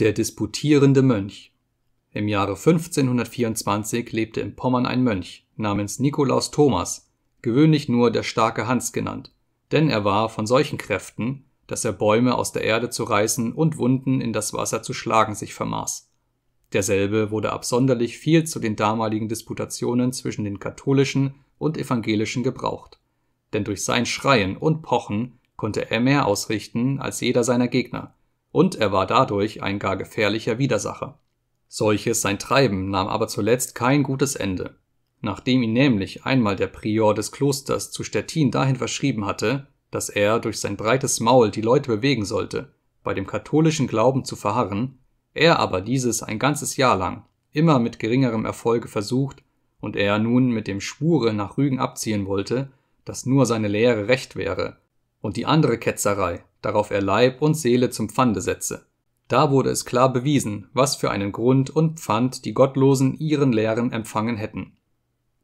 Der disputierende Mönch Im Jahre 1524 lebte in Pommern ein Mönch namens Nikolaus Thomas, gewöhnlich nur der starke Hans genannt, denn er war von solchen Kräften, dass er Bäume aus der Erde zu reißen und Wunden in das Wasser zu schlagen sich vermaß. Derselbe wurde absonderlich viel zu den damaligen Disputationen zwischen den katholischen und evangelischen gebraucht, denn durch sein Schreien und Pochen konnte er mehr ausrichten als jeder seiner Gegner und er war dadurch ein gar gefährlicher Widersacher. Solches sein Treiben nahm aber zuletzt kein gutes Ende. Nachdem ihn nämlich einmal der Prior des Klosters zu Stettin dahin verschrieben hatte, dass er durch sein breites Maul die Leute bewegen sollte, bei dem katholischen Glauben zu verharren, er aber dieses ein ganzes Jahr lang immer mit geringerem Erfolge versucht und er nun mit dem Schwure nach Rügen abziehen wollte, dass nur seine Lehre recht wäre, und die andere Ketzerei, darauf er Leib und Seele zum Pfande setze. Da wurde es klar bewiesen, was für einen Grund und Pfand die Gottlosen ihren Lehren empfangen hätten.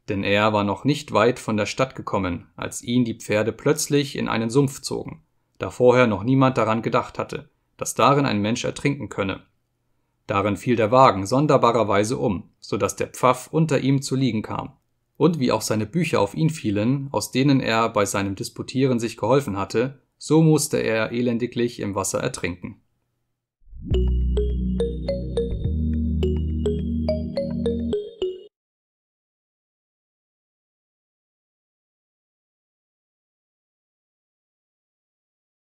Denn er war noch nicht weit von der Stadt gekommen, als ihn die Pferde plötzlich in einen Sumpf zogen, da vorher noch niemand daran gedacht hatte, dass darin ein Mensch ertrinken könne. Darin fiel der Wagen sonderbarerweise um, so dass der Pfaff unter ihm zu liegen kam. Und wie auch seine Bücher auf ihn fielen, aus denen er bei seinem Disputieren sich geholfen hatte, so musste er elendiglich im Wasser ertrinken.